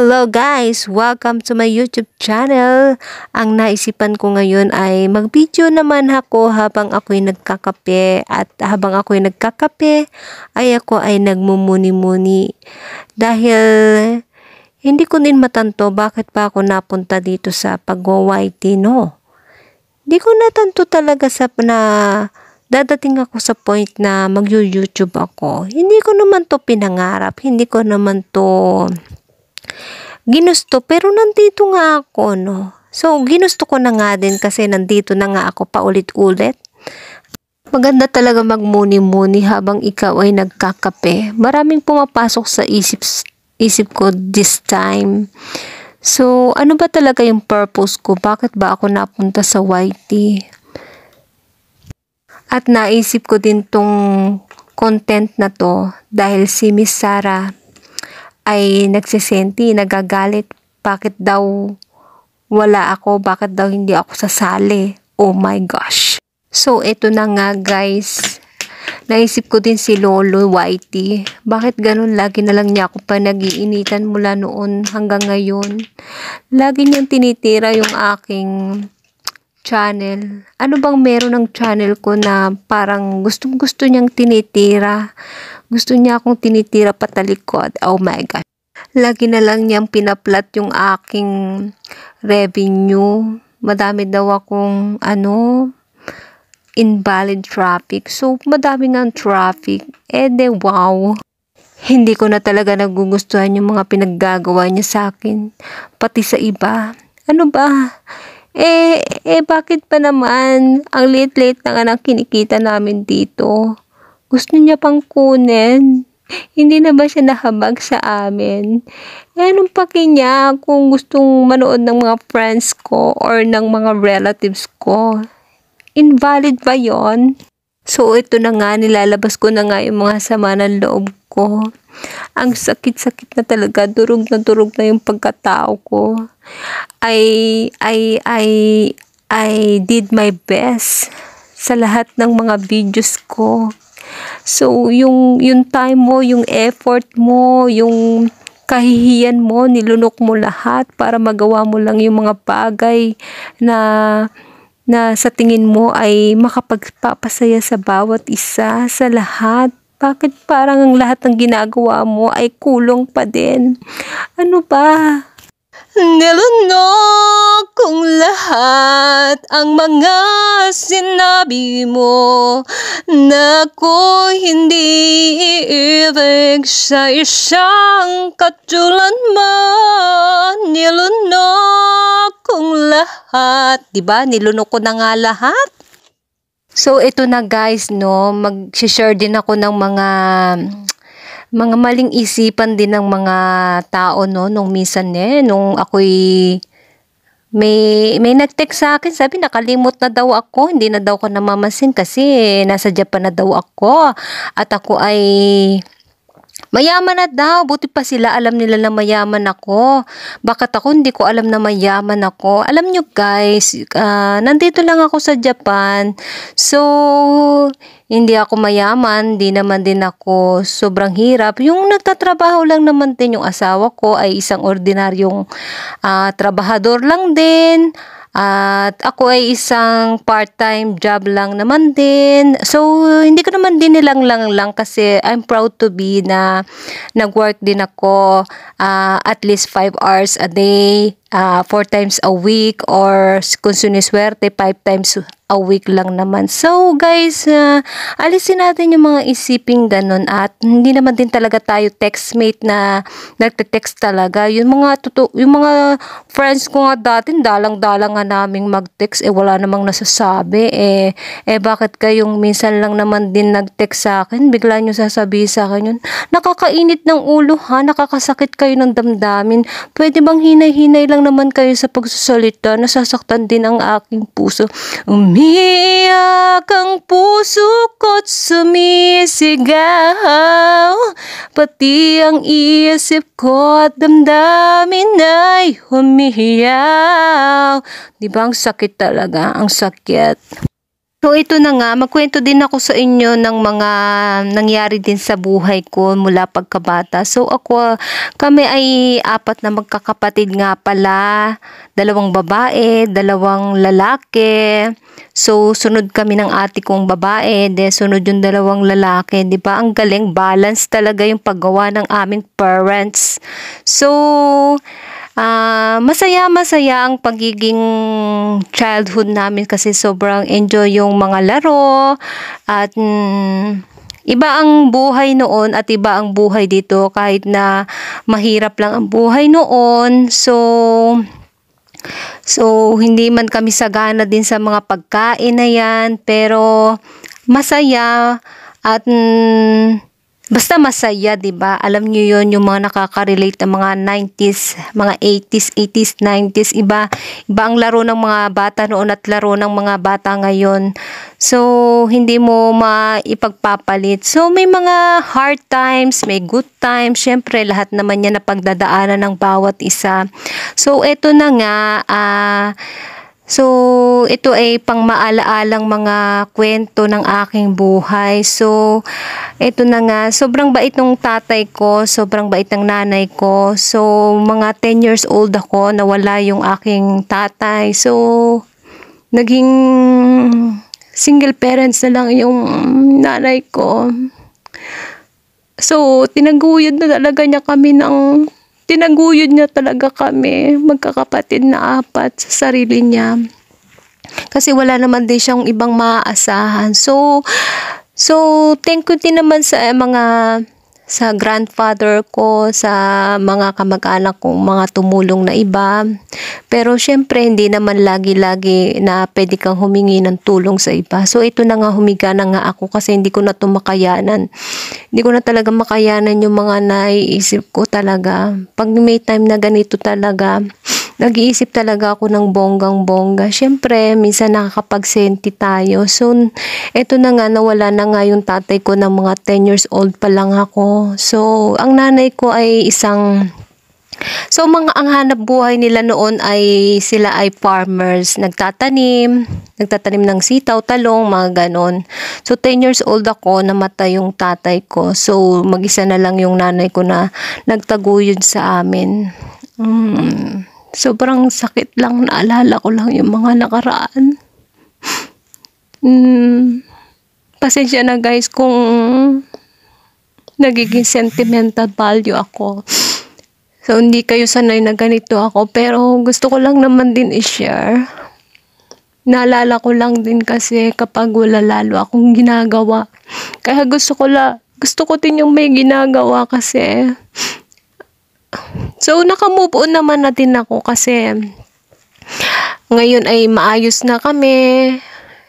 Hello guys! Welcome to my YouTube channel! Ang naisipan ko ngayon ay mag-video naman ako habang ako'y nagkakape at habang ako'y nagkakape ay ako ay nagmumuni-muni dahil hindi ko din matanto bakit pa ako napunta dito sa pag-YT no? Hindi ko natanto talaga sa na dadating ako sa point na mag-YouTube ako. Hindi ko naman to pinangarap, hindi ko naman to ginusto pero nandito nga ako no so ginusto ko na nga din kasi nandito na nga ako paulit-ulit Maganda talaga magmuni-muni habang ikaw ay nagkakape. Maraming pumapasok sa isip, isip ko this time. So, ano ba talaga yung purpose ko? Bakit ba ako napunta sa YT? At naisip ko din tong content na to dahil si Miss Sarah ay nagsisinti, nagagalit. Bakit daw wala ako? Bakit daw hindi ako sasali? Oh my gosh. So, ito na nga guys. Naisip ko din si Lolo Whitey. Bakit ganun lagi na lang niya ako pa nagiinitan mula noon hanggang ngayon? Lagi niyang tinitira yung aking channel. Ano bang meron ng channel ko na parang gustong gusto niyang tinitira? Gusto niya akong tinitira patalikod. Oh my God. Lagi na lang niyang pinaplat yung aking revenue. Madami daw akong ano, invalid traffic. So, madami ng traffic. Eh, de wow. Hindi ko na talaga nagugustuhan yung mga pinaggagawa niya sa akin. Pati sa iba. Ano ba? Eh, eh bakit pa naman ang late-late na nga kinikita namin dito? Gusto niya pang kunin. Hindi na ba siya nahabag sa amin? Eh, anong paki niya kung gustong manood ng mga friends ko or ng mga relatives ko? Invalid ba yon? So, ito na nga, nilalabas ko na nga yung mga sama ng loob ko. Ang sakit-sakit na talaga, durog na durog na yung pagkatao ko. I, I, I, I did my best sa lahat ng mga videos ko. So, yung, yung time mo, yung effort mo, yung kahihiyan mo, nilunok mo lahat para magawa mo lang yung mga bagay na na sa tingin mo ay makapagpapasaya sa bawat isa, sa lahat. Bakit parang ang lahat ng ginagawa mo ay kulong pa din? Ano ba? Nilunok! kong lahat ang mga sinabi mo na ko hindi iibig sa isang katulad mo nilunok kong lahat di ba nilunok ko na nga lahat So ito na guys no mag-share din ako ng mga mga maling isipan din ng mga tao no nung minsan eh nung ako'y may, may nag-text sa akin, sabi nakalimot na daw ako, hindi na daw ko namamasin kasi nasa Japan na daw ako at ako ay Mayaman na daw, buti pa sila alam nila na mayaman ako. Bakit ako hindi ko alam na mayaman ako? Alam nyo guys, uh, nandito lang ako sa Japan. So, hindi ako mayaman, di naman din ako sobrang hirap. Yung nagtatrabaho lang naman din yung asawa ko ay isang ordinaryong uh, trabahador lang din. At ako ay isang part-time job lang naman din. So, hindi ko naman din nilang lang lang kasi I'm proud to be na nag-work din ako uh, at least 5 hours a day, uh, ah, 4 times a week or kung suniswerte, 5 times a week lang naman. So guys, uh, alisin natin yung mga isiping ganun at hindi naman din talaga tayo textmate na nagte-text talaga. Yung mga tuto, yung mga friends ko nga dati, dalang-dalang nga naming mag-text eh wala namang nasasabi eh eh bakit kayong minsan lang naman din nag-text sa akin, bigla niyo sasabihin sa akin yun. Nakakainit ng ulo ha, nakakasakit kayo ng damdamin. Pwede bang hinay-hinay lang naman kayo sa pagsasalita, nasasaktan din ang aking puso. Umi Umiiyak ang puso ko't sumisigaw Pati ang isip ko at damdamin ay humihiyaw Di ba ang sakit talaga? Ang sakit. So ito na nga, magkwento din ako sa inyo ng mga nangyari din sa buhay ko mula pagkabata. So ako, kami ay apat na magkakapatid nga pala, dalawang babae, dalawang lalaki. So sunod kami ng ate kong babae, de sunod yung dalawang lalaki, 'di ba? Ang galing balance talaga yung paggawa ng aming parents. So Uh, ah, masaya-masaya ang pagiging childhood namin kasi sobrang enjoy yung mga laro at mm, Iba ang buhay noon at iba ang buhay dito kahit na mahirap lang ang buhay noon. So, so hindi man kami sagana din sa mga pagkain na yan pero masaya at mm, Basta masaya, 'di ba? Alam niyo 'yon yung mga nakaka-relate ng mga 90s, mga 80s, 80s, 90s, iba iba ang laro ng mga bata noon at laro ng mga bata ngayon. So, hindi mo maipagpapalit. So, may mga hard times, may good times. Syempre, lahat naman yan na pagdadaanan ng bawat isa. So, eto na nga, ah, uh, So, ito ay pangmaala-alang mga kwento ng aking buhay. So, ito na nga, sobrang bait ng tatay ko, sobrang bait ng nanay ko. So, mga 10 years old ako, nawala yung aking tatay. So, naging single parents na lang yung nanay ko. So, tinaguyod na talaga niya kami ng tinaguyod niya talaga kami, magkakapatid na apat sa sarili niya. Kasi wala naman din siyang ibang maaasahan. So, so thank you din naman sa eh, mga sa grandfather ko, sa mga kamag-anak kong mga tumulong na iba. Pero syempre hindi naman lagi-lagi na pwede kang humingi ng tulong sa iba. So ito na nga humiga na nga ako kasi hindi ko na ito makayanan. Hindi ko na talaga makayanan yung mga naiisip ko talaga. Pag may time na ganito talaga, nag-iisip talaga ako ng bonggang-bongga. Siyempre, minsan nakakapagsenti tayo. So, eto na nga, nawala na nga yung tatay ko na mga 10 years old pa lang ako. So, ang nanay ko ay isang So mga ang hanap buhay nila noon ay sila ay farmers, nagtatanim, nagtatanim ng sitaw, talong, mga ganon. So 10 years old ako, namatay yung tatay ko. So mag-isa na lang yung nanay ko na nagtaguyod sa amin. Mm. Sobrang sakit lang, naalala ko lang yung mga nakaraan. Mm, pasensya na guys kung nagiging sentimental value ako. So, hindi kayo sanay na ganito ako. Pero, gusto ko lang naman din i-share. Naalala ko lang din kasi kapag wala lalo akong ginagawa. Kaya gusto ko la, gusto ko din yung may ginagawa kasi So, nakamove on naman na din ako kasi ngayon ay maayos na kami.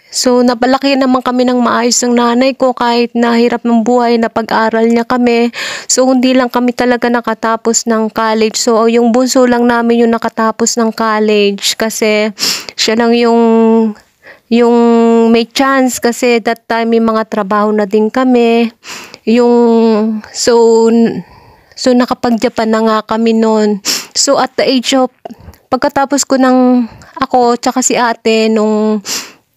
So, napalaki naman kami ng maayos ng nanay ko kahit nahirap ng buhay, na pag aral niya kami. So, hindi lang kami talaga nakatapos ng college. So, yung bunso lang namin yung nakatapos ng college kasi siya lang yung yung may chance kasi that time may mga trabaho na din kami. Yung, so, So, nakapag-Japan na nga kami noon. So, at the age of, pagkatapos ko ng ako, tsaka si ate, nung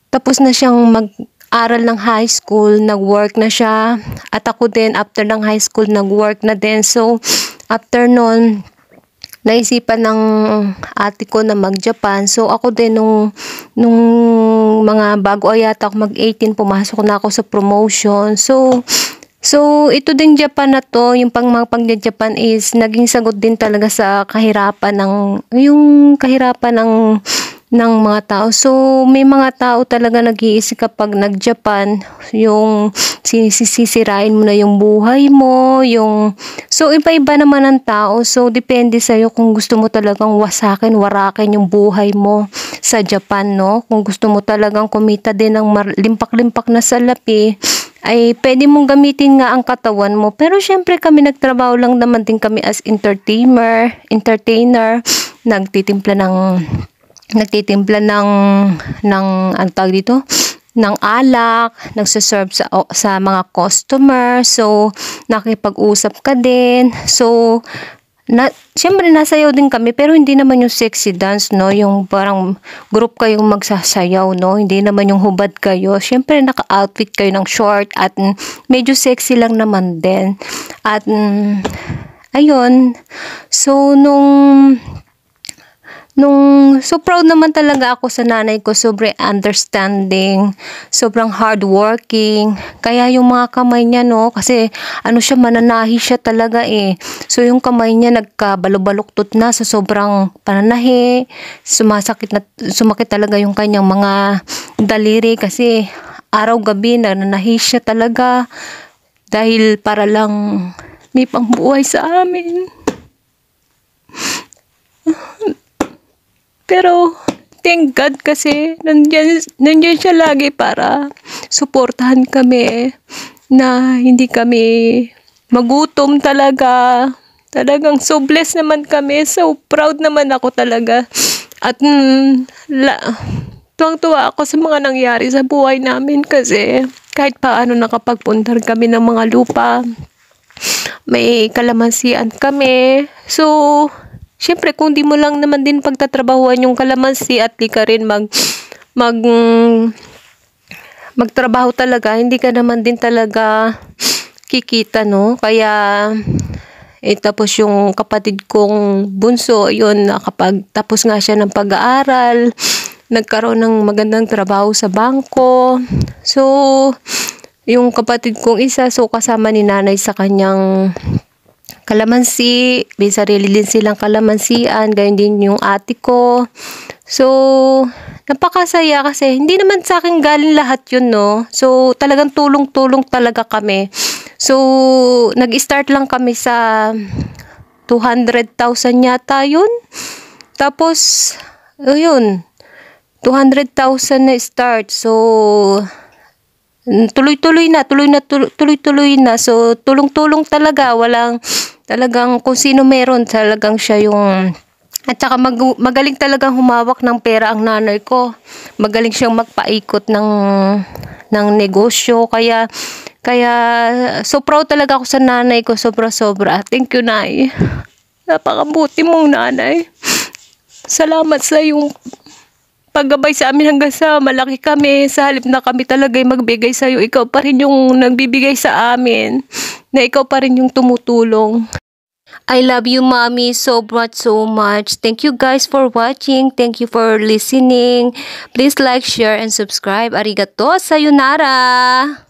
tapos na siyang mag-aral ng high school, nag-work na siya. At ako din, after ng high school, nag-work na din. So, after noon, naisipan ng ate ko na mag-Japan. So, ako din nung, nung mga bago ay yata ako mag-18, pumasok na ako sa promotion. So, So, ito din Japan na to, yung pang mga pang japan is naging sagot din talaga sa kahirapan ng yung kahirapan ng ng mga tao. So, may mga tao talaga nag-iisip kapag nag-Japan, yung sinisisirain mo na yung buhay mo, yung So, iba-iba naman ang tao. So, depende sa iyo kung gusto mo talagang wasakin, warakin yung buhay mo sa Japan, no? Kung gusto mo talagang kumita din ng limpak-limpak na salapi, ay pwede mong gamitin nga ang katawan mo. Pero syempre kami nagtrabaho lang naman din kami as entertainer, entertainer, nagtitimpla ng nagtitimpla ng ng ang tawag dito ng alak, nagse-serve sa, sa mga customer, so nakipag-usap ka din. So, na, siyempre nasayaw din kami pero hindi naman yung sexy dance no yung parang group kayong magsasayaw no hindi naman yung hubad kayo siyempre naka-outfit kayo ng short at mm, medyo sexy lang naman din at mm, ayun so nung nung so proud naman talaga ako sa nanay ko sobre understanding sobrang hardworking kaya yung mga kamay niya no kasi ano siya mananahi siya talaga eh so yung kamay niya nagkabalobaluktot na sa sobrang pananahi sumasakit na sumakit talaga yung kanyang mga daliri kasi araw gabi nananahi siya talaga dahil para lang may pangbuhay sa amin pero, thank God kasi, nandyan, nandyan siya lagi para suportahan kami na hindi kami magutom talaga. Talagang so blessed naman kami. So proud naman ako talaga. At mm, la, tuwang-tuwa ako sa mga nangyari sa buhay namin kasi kahit paano nakapagpundar kami ng mga lupa. May kalamansian kami. So, Siyempre, kung di mo lang naman din pagtatrabahuan yung kalamansi at di ka rin mag, mag, magtrabaho talaga, hindi ka naman din talaga kikita, no? Kaya, eh, tapos yung kapatid kong bunso, yun, kapag tapos nga siya ng pag-aaral, nagkaroon ng magandang trabaho sa bangko. So, yung kapatid kong isa, so kasama ni nanay sa kanyang kalamansi, may sarili din silang kalamansian, ganyan din yung ate ko. So, napakasaya kasi hindi naman sa akin galing lahat yun, no? So, talagang tulong-tulong talaga kami. So, nag-start lang kami sa 200,000 yata yun. Tapos, ayun, 200,000 na start. So, Mm, tuloy-tuloy na, tuloy na, tuloy-tuloy na. So, tulong-tulong talaga. Walang, talagang kung sino meron, talagang siya yung... At saka mag, magaling talagang humawak ng pera ang nanay ko. Magaling siyang magpaikot ng, ng negosyo. Kaya, kaya so proud talaga ako sa nanay ko. Sobra-sobra. Thank you, nai. Napakabuti mong nanay. Salamat sa iyong paggabay sa amin hanggang sa malaki kami. Sa halip na kami talaga ay magbigay sa iyo, ikaw pa rin yung nagbibigay sa amin. Na ikaw pa rin yung tumutulong. I love you, mommy, so much, so much. Thank you guys for watching. Thank you for listening. Please like, share, and subscribe. Arigato, sayonara!